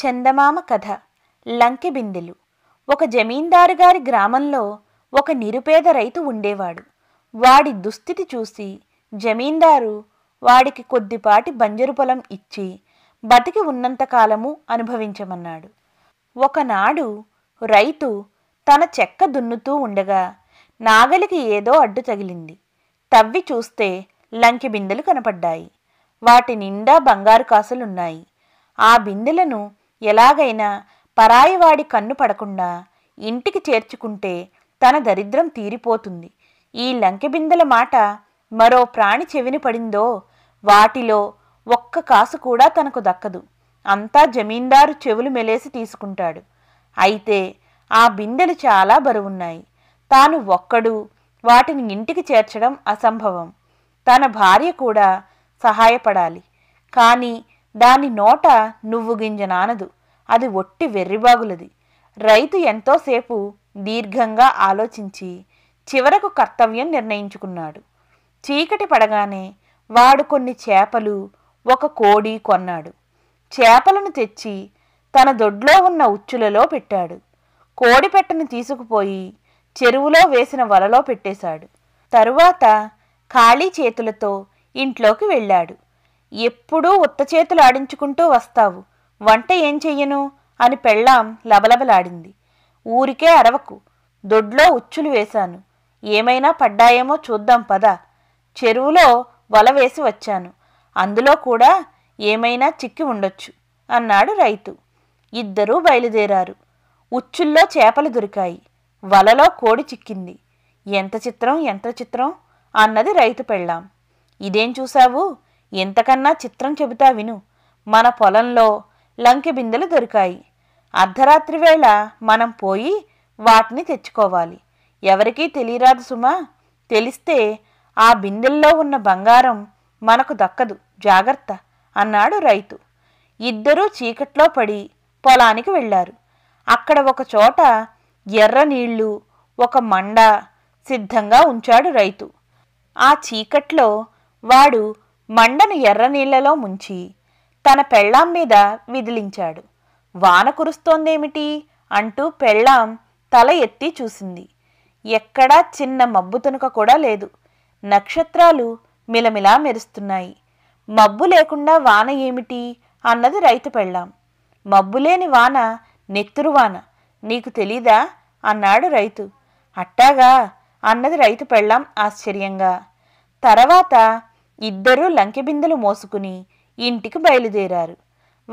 చందమామ కథ లంకెబిందెలు ఒక జమీందారు గారి గ్రామంలో ఒక నిరుపేద రైతు ఉండేవాడు వాడి దుస్థితి చూసి జమీందారు వాడికి కొద్దిపాటి బంజరు పొలం ఇచ్చి బతికి ఉన్నంతకాలము అనుభవించమన్నాడు ఒకనాడు రైతు తన చెక్క దున్నుతూ ఉండగా నాగలికి ఏదో అడ్డు తగిలింది తవ్వి చూస్తే లంకి బిందెలు కనపడ్డాయి వాటి నిండా బంగారు కాసులున్నాయి ఆ బిందెలను ఎలాగైనా పరాయివాడి కన్ను పడకుండా ఇంటికి చేర్చుకుంటే తన దరిద్రం తీరిపోతుంది ఈ లంకెబిందెల మాట మరో ప్రాణి చెవిని పడిందో వాటిలో ఒక్క కాసు కూడా తనకు దక్కదు అంతా జమీందారు చెవులు మెలేసి తీసుకుంటాడు అయితే ఆ బిందెలు చాలా బరువున్నాయి తాను ఒక్కడు వాటిని ఇంటికి చేర్చడం అసంభవం తన భార్య కూడా సహాయపడాలి కానీ దాని నోట నువ్వు గింజ నానదు అది ఒట్టి వెర్రిబాగులది రైతు ఎంతోసేపు దీర్ఘంగా ఆలోచించి చివరకు కర్తవ్యం నిర్ణయించుకున్నాడు చీకటి పడగానే వాడు కొన్ని చేపలు ఒక కోడి కొన్నాడు చేపలను తెచ్చి తన దొడ్లో ఉన్న ఉచ్చులలో పెట్టాడు కోడి పెట్టను తీసుకుపోయి చెరువులో వేసిన వలలో పెట్టేశాడు తరువాత ఖాళీ చేతులతో ఇంట్లోకి వెళ్ళాడు ఎప్పుడూ ఉత్త చేతులు ఆడించుకుంటూ వస్తావు వంట ఏం చెయ్యను అని పెళ్ళాం లబలబలాడింది ఊరికే అరవకు దొడ్లో ఉచ్చులు వేశాను ఏమైనా పడ్డాయేమో చూద్దాం పద చెరువులో వల వేసి వచ్చాను అందులో కూడా ఏమైనా చిక్కి ఉండొచ్చు అన్నాడు రైతు ఇద్దరూ బయలుదేరారు ఉచ్చుల్లో చేపలు దొరికాయి వలలో కోడి చిక్కింది ఎంత చిత్రం ఎంత చిత్రం అన్నది రైతు పెళ్ళాం ఇదేం చూశావు ఇంతకన్నా చిత్రం చెబుతా విను మన పొలంలో లంకి బిందెలు దొరికాయి అర్ధరాత్రి వేళ మనం పోయి వాటిని తెచ్చుకోవాలి ఎవరికీ తెలియరాదు సుమా తెలిస్తే ఆ బిందెల్లో ఉన్న బంగారం మనకు దక్కదు జాగ్రత్త అన్నాడు రైతు ఇద్దరూ చీకట్లో పడి పొలానికి వెళ్ళారు అక్కడ ఒక చోట ఎర్ర నీళ్లు ఒక మండ సిద్ధంగా ఉంచాడు రైతు ఆ చీకట్లో వాడు మండను ఎర్ర నీళ్లలో ముంచి తన పెళ్ళాం మీద విదిలించాడు వాన కురుస్తోందేమిటి అంటూ పెళ్ళాం తల ఎత్తి చూసింది ఎక్కడా చిన్న మబ్బు తునుక కూడా లేదు నక్షత్రాలు మిలమిలా మెరుస్తున్నాయి మబ్బు లేకుండా వాన ఏమిటి అన్నది రైతు పెళ్ళాం మబ్బులేని వాన నెత్తురు వాన నీకు తెలీదా అన్నాడు రైతు అట్టాగా అన్నది రైతు పెళ్ళాం ఆశ్చర్యంగా తర్వాత ఇద్దరూ లంకెబిందెలు మోసుకుని ఇంటికి బయలుదేరారు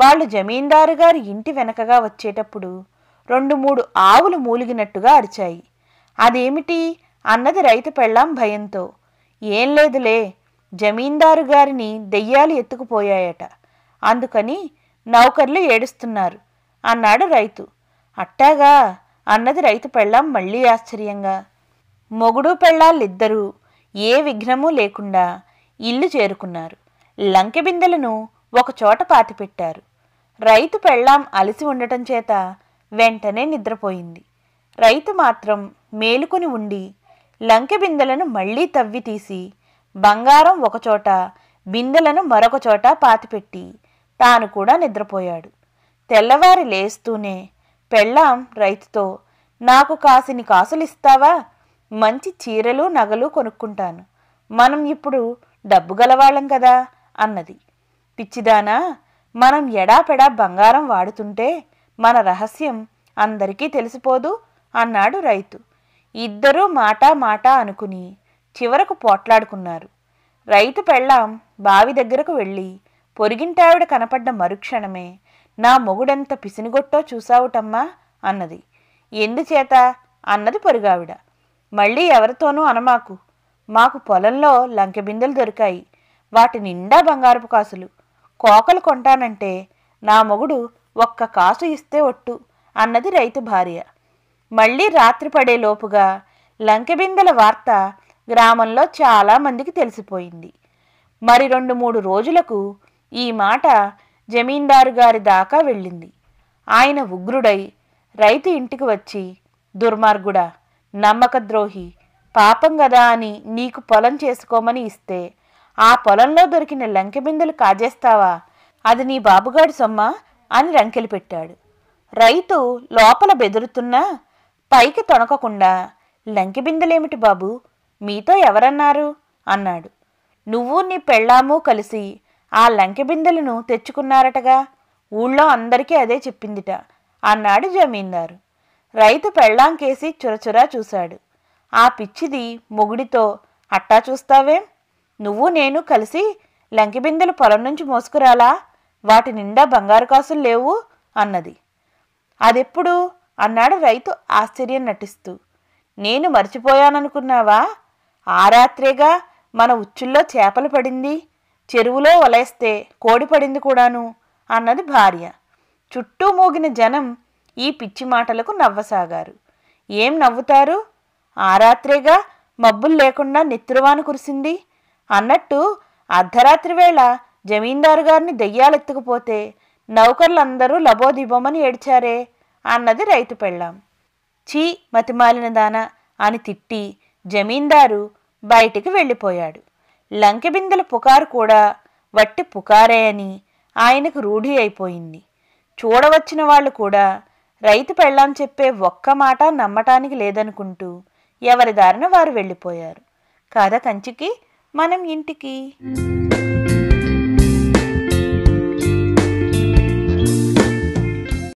వాళ్ళు జమీందారు గారి ఇంటి వెనకగా వచ్చేటప్పుడు రెండు మూడు ఆవులు మూలిగినట్టుగా అరిచాయి అదేమిటి అన్నది రైతు పెళ్ళాం భయంతో ఏం లేదులే జమీందారు గారిని దెయ్యాలు ఎత్తుకుపోయాయట అందుకని నౌకర్లు ఏడుస్తున్నారు అన్నాడు రైతు అట్టాగా అన్నది రైతు పెళ్ళాం మళ్ళీ ఆశ్చర్యంగా మొగుడు పెళ్ళాళ్ళిద్దరూ ఏ విఘ్నమూ లేకుండా ఇల్లు చేరుకున్నారు లంకెబిందెలను ఒకచోట పాతిపెట్టారు రైతు పెళ్ళాం అలసి ఉండటం చేత వెంటనే నిద్రపోయింది రైతు మాత్రం మేలుకొని ఉండి లంకెబిందెలను మళ్లీ తవ్వి తీసి బంగారం ఒకచోట బిందెలను మరొక చోట పాతిపెట్టి తాను కూడా నిద్రపోయాడు తెల్లవారి లేస్తూనే పెళ్ళాం రైతుతో నాకు కాసిని కాసులిస్తావా మంచి చీరలు నగలు కొనుక్కుంటాను మనం ఇప్పుడు డబ్బు గలవాళ్ళం కదా అన్నది పిచ్చిదానా మనం ఎడాపెడా బంగారం వాడుతుంటే మన రహస్యం అందరికీ తెలిసిపోదు అన్నాడు రైతు ఇద్దరూ మాటా మాటా అనుకుని చివరకు పోట్లాడుకున్నారు రైతు పెళ్ళాం బావి దగ్గరకు వెళ్ళి పొరిగింటావిడ కనపడ్డ మరుక్షణమే నా మొగుడెంత పిసినిగొట్టో చూసావుటమ్మా అన్నది ఎందుచేత అన్నది పొరుగావిడ మళ్ళీ ఎవరితోనూ అనమాకు మాకు పొలంలో లంకెబిందెలు దొరికాయి వాటి నిండా బంగారపు కాసులు కోకలు కొంటానంటే నా మొగుడు ఒక్క కాసు ఇస్తే ఒట్టు అన్నది రైతు భార్య మళ్ళీ రాత్రి పడేలోపుగా లంకెబిందెల వార్త గ్రామంలో చాలామందికి తెలిసిపోయింది మరి రెండు మూడు రోజులకు ఈ మాట జమీందారు గారి దాకా వెళ్ళింది ఆయన ఉగ్రుడై రైతు ఇంటికి వచ్చి దుర్మార్గుడా నమ్మకద్రోహి పాపం కదా అని నీకు పొలం చేసుకోమని ఇస్తే ఆ పొలంలో దొరికిన లంకెబిందెలు కాజేస్తావా అది నీ బాబుగాడు సొమ్మా అని రంకెలు పెట్టాడు రైతు లోపల బెదురుతున్నా పైకి తొణకకుండా లంకెబిందెలేమిటి బాబు మీతో ఎవరన్నారు అన్నాడు నువ్వు నీ పెళ్ళాము కలిసి ఆ లంకెబిందెలను తెచ్చుకున్నారటగా ఊళ్ళో అందరికీ అదే చెప్పిందిట అన్నాడు జమీందారు రైతు పెళ్ళాంకేసి చురచురా చూశాడు ఆ పిచ్చిది మొగుడితో అట్టా చూస్తావేం నువ్వు నేను కలిసి లంకిబిందెలు పొలం నుంచి మోసుకురాలా వాటి నిండా బంగారు కాసులు లేవు అన్నది అదెప్పుడు అన్నాడు రైతు ఆశ్చర్యం నటిస్తూ నేను మర్చిపోయాననుకున్నావా ఆ రాత్రేగా మన ఉచ్చుల్లో చేపలు పడింది చెరువులో వలేస్తే కోడి పడింది కూడాను అన్నది భార్య చుట్టూ మోగిన జనం ఈ పిచ్చి మాటలకు నవ్వసాగారు ఏం నవ్వుతారు ఆ రాత్రేగా మబ్బులు లేకుండా నిత్రువాన కురిసింది అన్నట్టు అర్ధరాత్రి వేళ జమీందారు గారిని దెయ్యాలెత్తుకుపోతే నౌకర్లందరూ లబోదిబోమని ఏడ్చారే అన్నది రైతు పెళ్ళాం చీ మతిమాలిన దాన అని తిట్టి జమీందారు బయటికి వెళ్ళిపోయాడు లంకెబిందెల పుకారు కూడా వట్టి పుకారే అని ఆయనకు రూఢి అయిపోయింది చూడవచ్చిన వాళ్ళు కూడా రైతు పెళ్ళాం చెప్పే ఒక్క మాట నమ్మటానికి లేదనుకుంటూ ఎవరి దారిన వారు వెళ్ళిపోయారు కథ కంచికి మనం ఇంటికి